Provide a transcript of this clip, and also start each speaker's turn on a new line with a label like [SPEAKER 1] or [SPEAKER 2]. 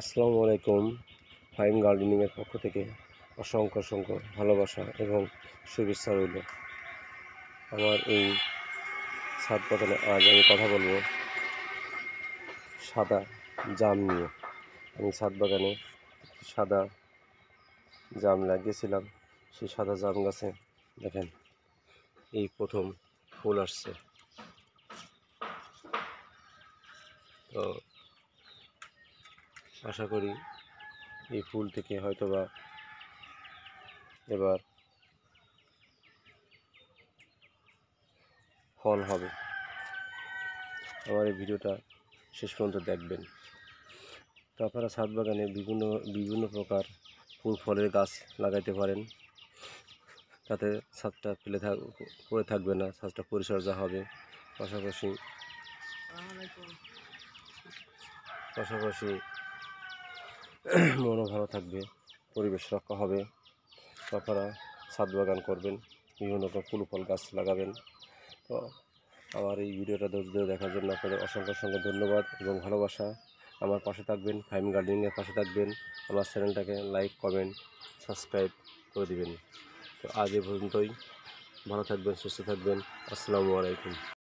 [SPEAKER 1] আসসালামু আলাইকুম ফাইম গার্ডেনিংয়ের পক্ষ থেকে অসংখ্য অসংখ্য ভালোবাসা এবং শুভেচ্ছা রইল আমার এই ছাদ পথনে আজ আমি কথা বলবো সাদা জাম নিয়ে আমি ছাদ বাগানে সাদা জাম লাগিয়েছিলাম সেই সাদা জাম গাছে দেখেন এই প্রথম ফুল আসছে তো আশা করি এই ফুল থেকে হয়তোবা এবার ফল হবে আমার এই ভিডিওটা শেষ পর্যন্ত দেখবেন তো আপনারা ছাদ বাগানে বিভিন্ন বিভিন্ন প্রকার ফুল ফলের গাছ লাগাইতে পারেন তাতে ছাদটা ফেলে থাক পড়ে থাকবে না ছাদটা পরিচর্যা হবে পাশাপাশি পাশাপাশি মনও ভালো থাকবে পরিবেশ রক্ষা হবে আপনারা ছাদ বাগান করবেন বিভিন্ন রকম ফুল ফল গাছ লাগাবেন তো আমার এই ভিডিওটা ধৈর্য ধরে দেখার জন্য আপনাদের অসংখ্য অসংখ্য ধন্যবাদ এবং ভালোবাসা আমার পাশে থাকবেন ফাইম গার্ডেনিংয়ের পাশে থাকবেন আমার চ্যানেলটাকে লাইক কমেন্ট সাবস্ক্রাইব করে দিবেন তো আজ এ পর্যন্তই ভালো থাকবেন সুস্থ থাকবেন আসসালামু আলাইকুম